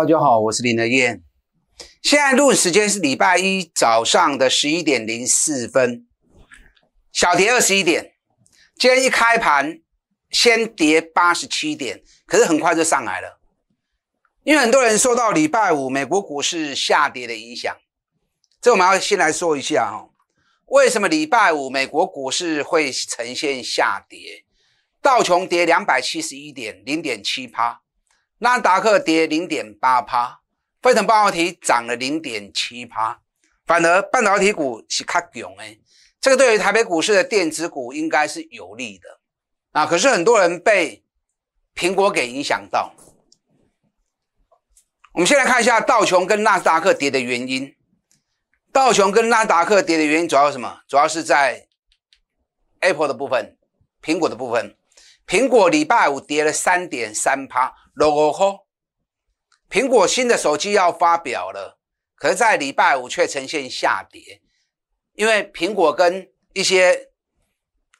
大家好，我是林德燕。现在录时间是礼拜一早上的十一点零四分。小跌二十一点，今天一开盘先跌八十七点，可是很快就上来了。因为很多人受到礼拜五美国股市下跌的影响，这我们要先来说一下哦，为什么礼拜五美国股市会呈现下跌？道琼跌两百七十一点，零点七八。纳达克跌零点八趴，非腾半导体涨了零点七趴，反而半导体股是较强的。这个对于台北股市的电子股应该是有利的啊。可是很多人被苹果给影响到。我们先来看一下道琼跟纳斯达克跌的原因。道琼跟纳斯达克跌的原因主要是什么？主要是在 Apple 的部分，苹果的部分，苹果礼拜五跌了三点三趴，Logo，苹果新的手机要发表了，可是，在礼拜五却呈现下跌，因为苹果跟一些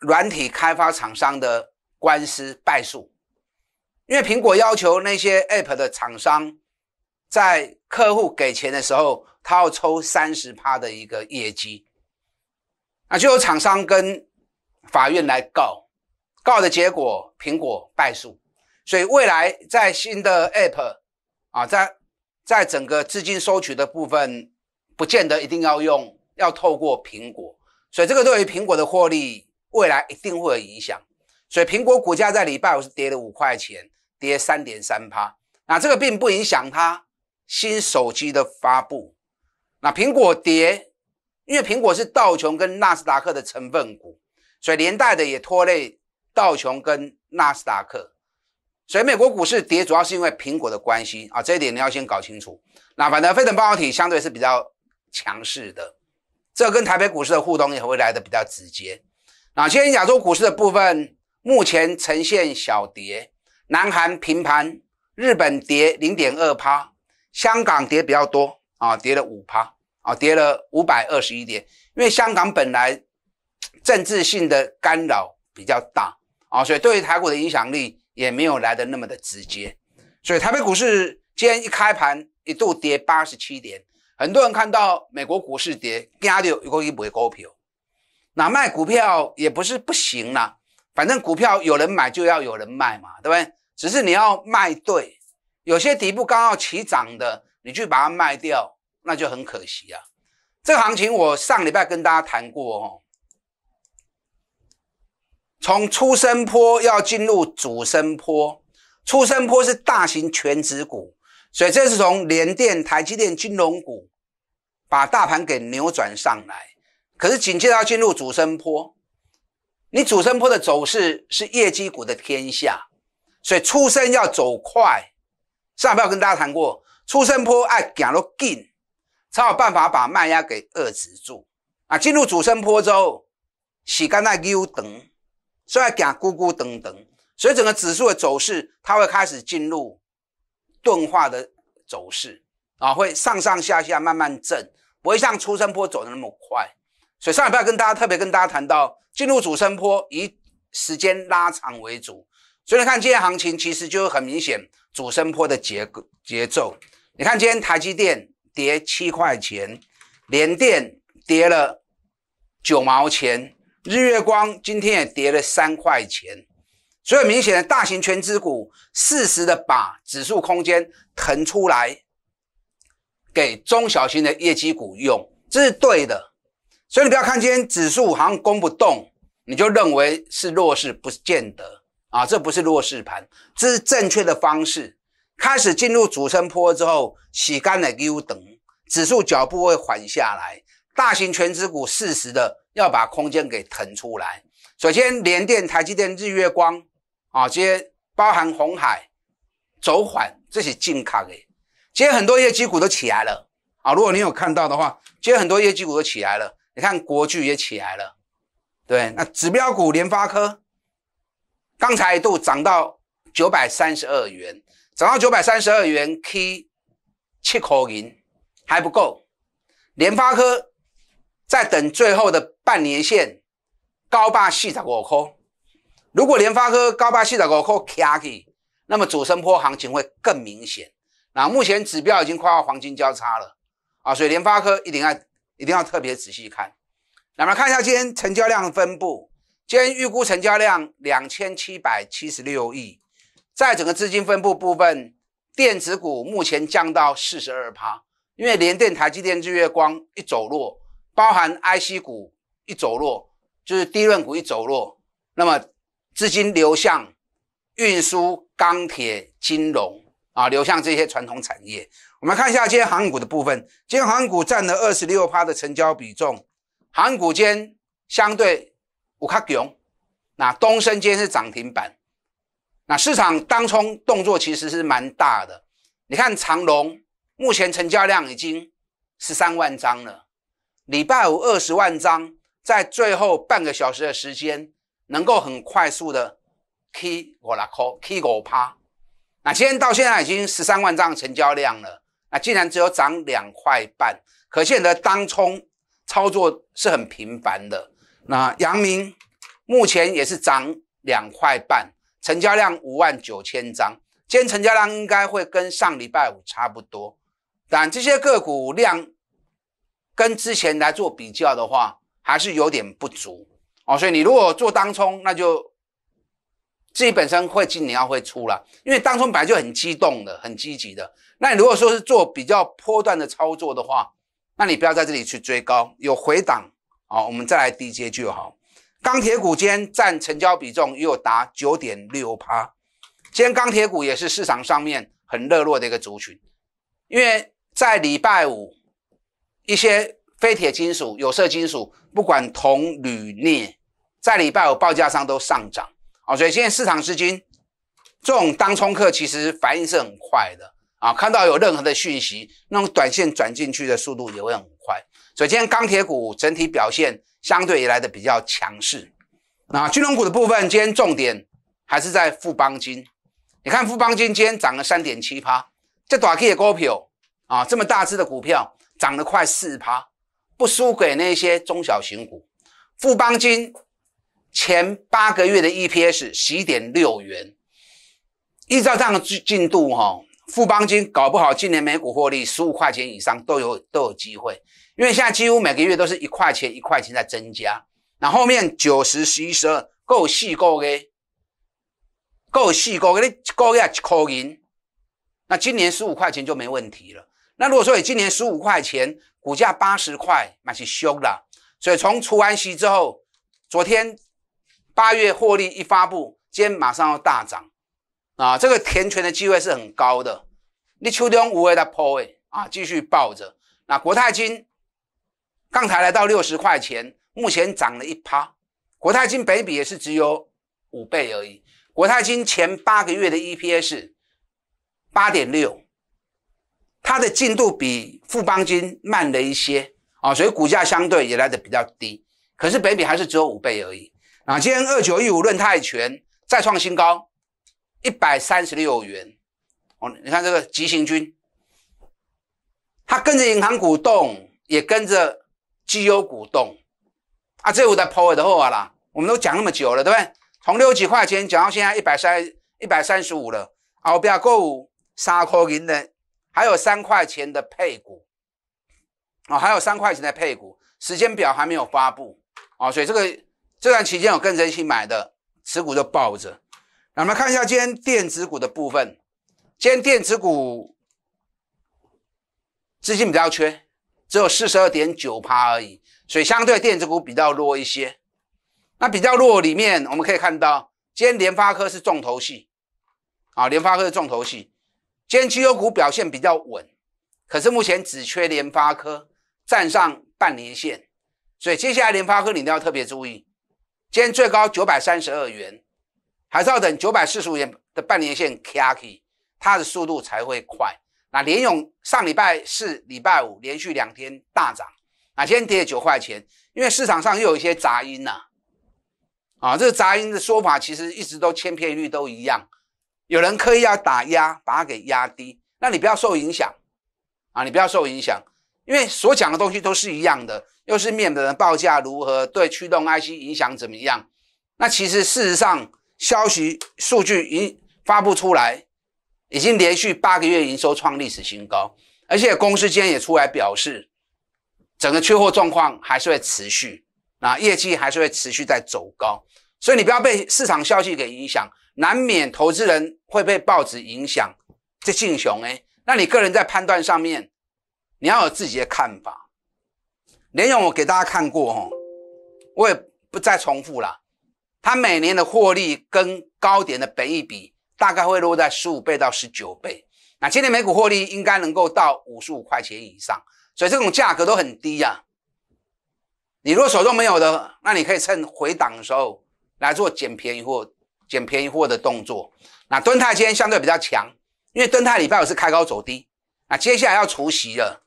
软体开发厂商的官司败诉，因为苹果要求那些 App 的厂商，在客户给钱的时候，他要抽三十趴的一个业绩，啊，就有厂商跟法院来告，告的结果，苹果败诉。所以未来在新的 App 啊，在在整个资金收取的部分，不见得一定要用，要透过苹果。所以这个对于苹果的获利，未来一定会有影响。所以苹果股价在礼拜五是跌了五块钱，跌三点三趴。那这个并不影响它新手机的发布。那苹果跌，因为苹果是道琼跟纳斯达克的成分股，所以连带的也拖累道琼跟纳斯达克。所以美国股市跌，主要是因为苹果的关系啊，这一点你要先搞清楚。那反正非等半导体相对是比较强势的，这跟台北股市的互动也会来的比较直接。那现在亚洲股市的部分，目前呈现小跌，南韩平盘，日本跌零点二趴，香港跌比较多啊，跌了五趴啊，跌了五百二十一点。因为香港本来政治性的干扰比较大啊，所以对于台股的影响力。也没有来的那么的直接，所以台北股市今天一开盘一度跌八十七点，很多人看到美国股市跌，压着一口一买股票，那卖股票也不是不行啦，反正股票有人买就要有人卖嘛，对不对？只是你要卖对，有些底部刚好起涨的，你去把它卖掉，那就很可惜啊。这个行情我上礼拜跟大家谈过哦。从出生坡要进入主升坡，出生坡是大型全值股，所以这是从联电、台积电、金融股把大盘给扭转上来。可是紧接着要进入主升坡，你主升坡的走势是业绩股的天下，所以出生要走快。上篇我跟大家谈过，出生坡爱讲了劲，才有办法把卖压给遏制住啊。进入主升坡之后，洗干那 U 等。所以讲咕咕等等，所以整个指数的走势，它会开始进入钝化的走势啊，会上上下下慢慢震，不会像出生坡走的那么快。所以上礼拜跟大家特别跟大家谈到，进入主升坡以时间拉长为主。所以你看今天行情其实就很明显主升坡的节节奏。你看今天台积电跌七块钱，联电跌了九毛钱。日月光今天也跌了三块钱，所以明显的大型全资股适时的把指数空间腾出来给中小型的业绩股用，这是对的。所以你不要看今天指数好像攻不动，你就认为是弱势，不见得啊，这不是弱势盘，这是正确的方式。开始进入主升坡之后，洗干了 U 等，指数脚步会缓下来。大型全资股适时的要把空间给腾出来。首先，联电、台积电、日月光，啊，这些包含红海走缓这些进卡的，今天很多业绩股都起来了啊。如果你有看到的话，今天很多业绩股都起来了。你看国巨也起来了，对，那指标股联发科，刚才一度涨到九百三十二元，涨到九百三十二元 K 七口银还不够，联发科。在等最后的半年线高八四十五块，如果联发科高八四十五块站起，那么主升坡行情会更明显。那目前指标已经跨到黄金交叉了啊，所以联发科一定要一定要特别仔细看。那我看一下今天成交量分布，今天预估成交量两千七百七十六亿，在整个资金分布部分，电子股目前降到四十二趴，因为联电、台积电、日月光一走弱。包含 I C 股一走弱，就是低润股一走弱，那么资金流向运输、钢铁、金融啊，流向这些传统产业。我们看一下今天航股的部分，今天航股占了二十六趴的成交比重，航股间相对有较强。那东升间是涨停板，那市场当冲动作其实是蛮大的。你看长隆目前成交量已经十三万张了。礼拜五二十万张，在最后半个小时的时间，能够很快速的 kick 拉 c k l l k 我趴。那今天到现在已经十三万张成交量了，那竟然只有涨两块半，可见得当冲操作是很频繁的。那阳明目前也是涨两块半，成交量五万九千张，今天成交量应该会跟上礼拜五差不多，但这些个股量。跟之前来做比较的话，还是有点不足哦。所以你如果做当冲，那就自己本身会进，你要会出了，因为当冲本来就很激动的、很积极的。那你如果说是做比较波段的操作的话，那你不要在这里去追高，有回档哦，我们再来低接就好。钢铁股今天占成交比重又达九点六趴，今天钢铁股也是市场上面很热络的一个族群，因为在礼拜五。一些非铁金属、有色金属，不管铜、铝、镍，在礼拜五报价上都上涨啊，所以现在市场资金这种当冲客其实反应是很快的啊，看到有任何的讯息，那种短线转进去的速度也会很快。所以今天钢铁股整体表现相对以来的比较强势。那金融股的部分，今天重点还是在富邦金，你看富邦金今天涨了三点七趴，这短 K 的股票啊，这么大只的股票。涨了快四趴，不输给那些中小型股。富邦金前八个月的 EPS 一点六元，依照这样的进度，哈，富邦金搞不好今年每股获利十五块钱以上都有都有机会，因为现在几乎每个月都是一块钱一块钱在增加。那后面九十、十一、十二够细够给，够细够给你一个月一块钱，那今年十五块钱就没问题了。那如果说你今年十五块钱股价八十块，那是凶了。所以从除完息之后，昨天八月获利一发布，今天马上要大涨啊！这个填权的机会是很高的。你秋冬不谓的破位啊，继续抱着。那国泰金刚才来到六十块钱，目前涨了一趴。国泰金北比也是只有五倍而已。国泰金前八个月的 EPS 八点六。它的进度比富邦金慢了一些啊，所以股价相对也来的比较低。可是北比还是只有五倍而已。啊，今天二九一五论泰拳再创新高，一百三十六元。哦，你看这个急行军，它跟着银行股动，也跟着绩优股动啊。这我在 p o e t 的啊啦，我们都讲那么久了，对不对？从六几块钱讲到现在一百三一百三十五了，后边过三块银的。还有三块钱的配股啊，还有三块钱的配股，时间表还没有发布啊，所以这个这段期间有跟一起买的持股就抱着。那我们看一下今天电子股的部分，今天电子股资金比较缺，只有四十二点九趴而已，所以相对电子股比较弱一些。那比较弱里面，我们可以看到今天联发科是重头戏啊，联发科是重头戏。今天绩优股表现比较稳，可是目前只缺联发科站上半年线，所以接下来联发科你都要特别注意。今天最高九百三十二元，还是要等九百四十五元的半年线 K a K，i 它的速度才会快。那联勇上礼拜四、礼拜五连续两天大涨，啊，今天跌九块钱，因为市场上又有一些杂音呐。啊，这个杂音的说法其实一直都千篇一律，都一样。有人刻意要打压，把它给压低，那你不要受影响啊！你不要受影响，因为所讲的东西都是一样的，又是面板人报价如何，对驱动 IC 影响怎么样？那其实事实上，消息数据一发布出来，已经连续八个月营收创历史新高，而且公司今天也出来表示，整个缺货状况还是会持续，那业绩还是会持续在走高，所以你不要被市场消息给影响。难免投资人会被报纸影响，这进熊哎，那你个人在判断上面，你要有自己的看法。联勇我给大家看过哦，我也不再重复了。它每年的获利跟高点的本益比，大概会落在十五倍到十九倍。那今年每股获利应该能够到五十五块钱以上，所以这种价格都很低呀。你如果手中没有的，那你可以趁回档的时候来做捡便宜货。捡便宜货的动作，那敦泰今天相对比较强，因为敦泰礼拜五是开高走低，那接下来要除夕了，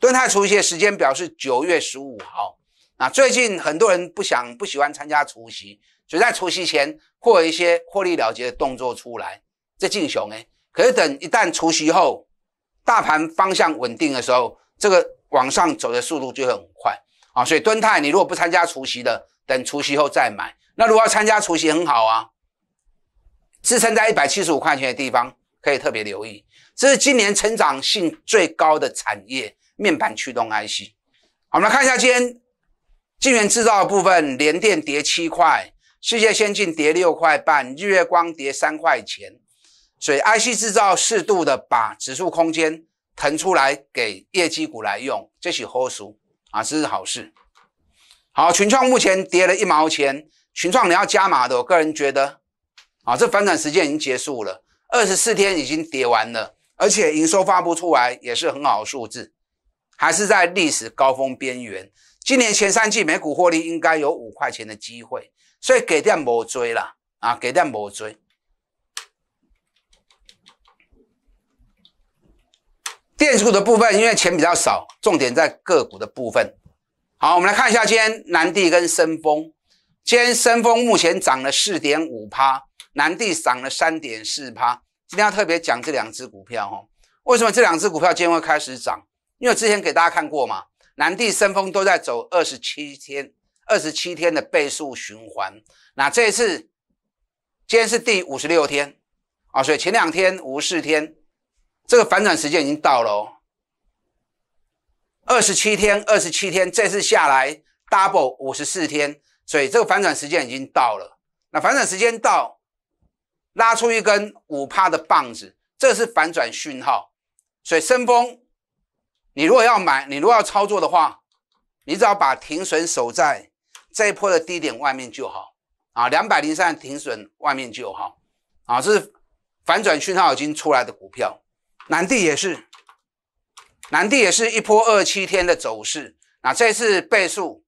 敦泰除夕的时间表是九月十五号，那最近很多人不想不喜欢参加除夕，所以在除夕前有一些获利了结的动作出来，这进雄哎，可是等一旦除夕后，大盘方向稳定的时候，这个往上走的速度就会很快啊，所以敦泰你如果不参加除夕的，等除夕后再买，那如果要参加除夕很好啊。支撑在一百七十五块钱的地方，可以特别留意。这是今年成长性最高的产业，面板驱动 IC。我们看一下今天晶圆制造部分，联电跌七块，世界先进跌六块半，日月光跌三块钱。所以 IC 制造适度的把指数空间腾出来给业绩股来用，这是合俗啊，这是好事。好，群创目前跌了一毛钱，群创你要加码的，我个人觉得。啊，这反转时间已经结束了，二十四天已经跌完了，而且营收发布出来也是很好的数字，还是在历史高峰边缘。今年前三季每股获利应该有五块钱的机会，所以给点某追了啊，给点某追。电股的部分因为钱比较少，重点在个股的部分。好，我们来看一下今天南地跟深丰，今天深丰目前涨了四点五趴。南地涨了三点四趴，今天要特别讲这两只股票哦，为什么这两只股票今天会开始涨？因为之前给大家看过嘛，南地、深丰都在走二十七天、二十七天的倍数循环，那这一次今天是第五十六天啊，所以前两天五十四天，这个反转时间已经到了，二十七天、二十七天，这次下来 double 五十四天，所以这个反转时间已经到了，那反转时间到。拉出一根五帕的棒子，这是反转讯号。所以深丰，你如果要买，你如果要操作的话，你只要把停损守在这一波的低点外面就好啊，两百零三的停损外面就好啊。这是反转讯号已经出来的股票，南地也是，南地也是一波二七天的走势啊。这次倍数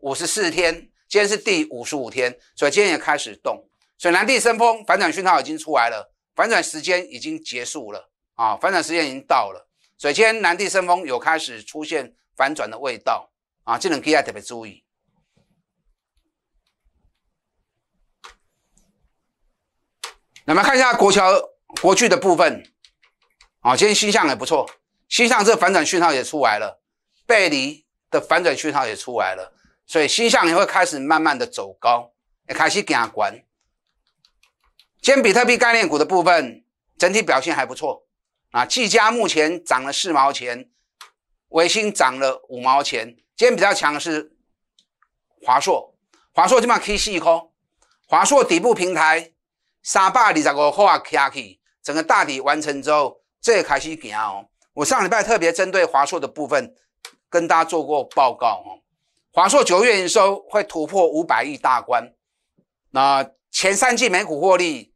五十四天，今天是第五十五天，所以今天也开始动。水南地升风反转讯号已经出来了，反转时间已经结束了啊！反转时间已经到了，所以今天南地升风有开始出现反转的味道啊！这两个要特别注意。那我们看一下国桥国巨的部分啊，今天星向也不错，星向这反转讯号也出来了，背离的反转讯号也出来了，所以星向也会开始慢慢的走高，开始行高。兼比特币概念股的部分整体表现还不错啊。技嘉目前涨了四毛钱，维星涨了五毛钱。今天比较强的是华硕，华硕基本可以细看，华硕底部平台三百二十五后啊卡整个大底完成之后，这也开始行哦。我上礼拜特别针对华硕的部分跟大家做过报告哦。华硕九月营收会突破五百亿大关，那前三季每股获利。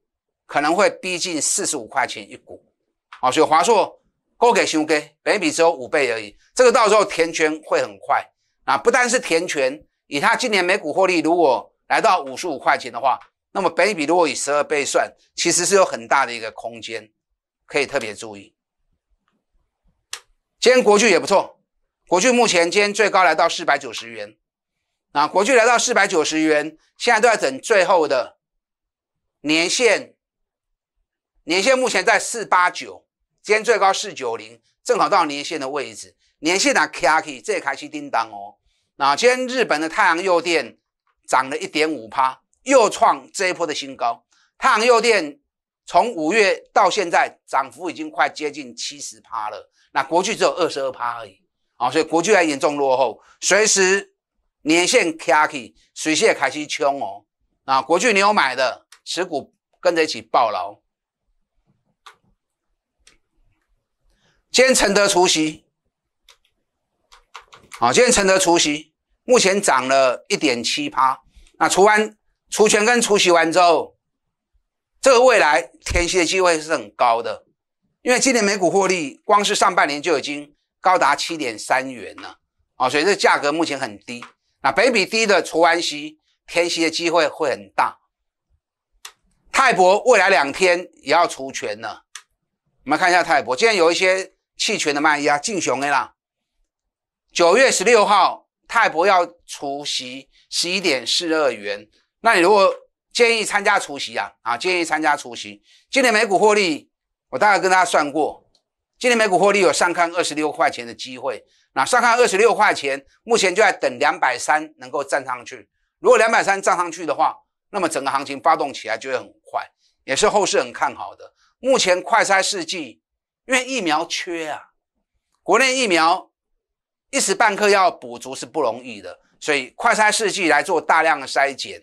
可能会逼近四十五块钱一股，啊，所以华硕估给尚 OK，倍比只有五倍而已。这个到时候填权会很快啊，不单是填权，以它今年每股获利如果来到五十五块钱的话，那么北比如果以十二倍算，其实是有很大的一个空间，可以特别注意。今天国巨也不错，国巨目前今天最高来到四百九十元，啊，国巨来到四百九十元，现在都在等最后的年限。年线目前在四八九，今天最高四九零，正好到年线的位置。年线啊 k a k i 这开启叮当哦。那今天日本的太阳诱电涨了一点五趴，又创这一波的新高。太阳诱电从五月到现在涨幅已经快接近七十趴了，那国巨只有二十二趴而已。啊，所以国巨还严重落后，随时年线 k a k i 随时开始冲哦。那国巨你有买的，持股跟着一起暴牢。今天承德除夕，啊，今天承德除夕，目前涨了一点七趴。那除完除权跟除息完之后，这个未来填息的机会是很高的，因为今年美股获利，光是上半年就已经高达七点三元了，啊，所以这价格目前很低。那北比低的除完息，填息的机会会很大。泰博未来两天也要除权了，我们看一下泰博，今天有一些。期权的卖压劲雄的啦，九月十六号泰博要除息十一点四二元，那你如果建议参加除息啊啊，建议参加除息。今年美股获利，我大概跟大家算过，今年美股获利有上看二十六块钱的机会。那上看二十六块钱，目前就在等两百三能够站上去。如果两百三站上去的话，那么整个行情发动起来就会很快，也是后市很看好的。目前快筛试剂。因为疫苗缺啊，国内疫苗一时半刻要补足是不容易的，所以快筛试剂来做大量的筛检，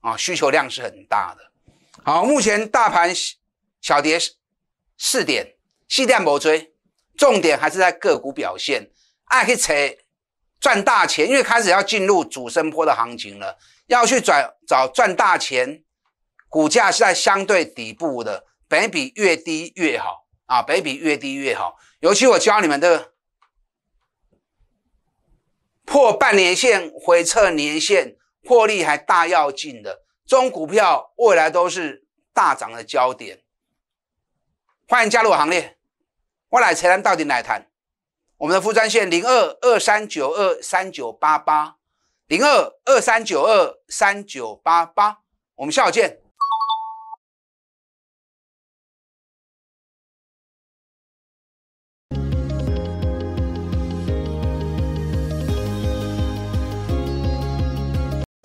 啊，需求量是很大的。好，目前大盘小跌四点，细电不追，重点还是在个股表现，爱去扯赚大钱，因为开始要进入主升坡的行情了，要去转找赚大钱，股价是在相对底部的，百分比越低越好。啊，北比越低越好，尤其我教你们的破半年线、回撤年线、获利还大要进的中股票，未来都是大涨的焦点。欢迎加入我行列，我来谈到底来谈。我们的副专线零二二三九二三九八八零二二三九二三九八八，我们下午见。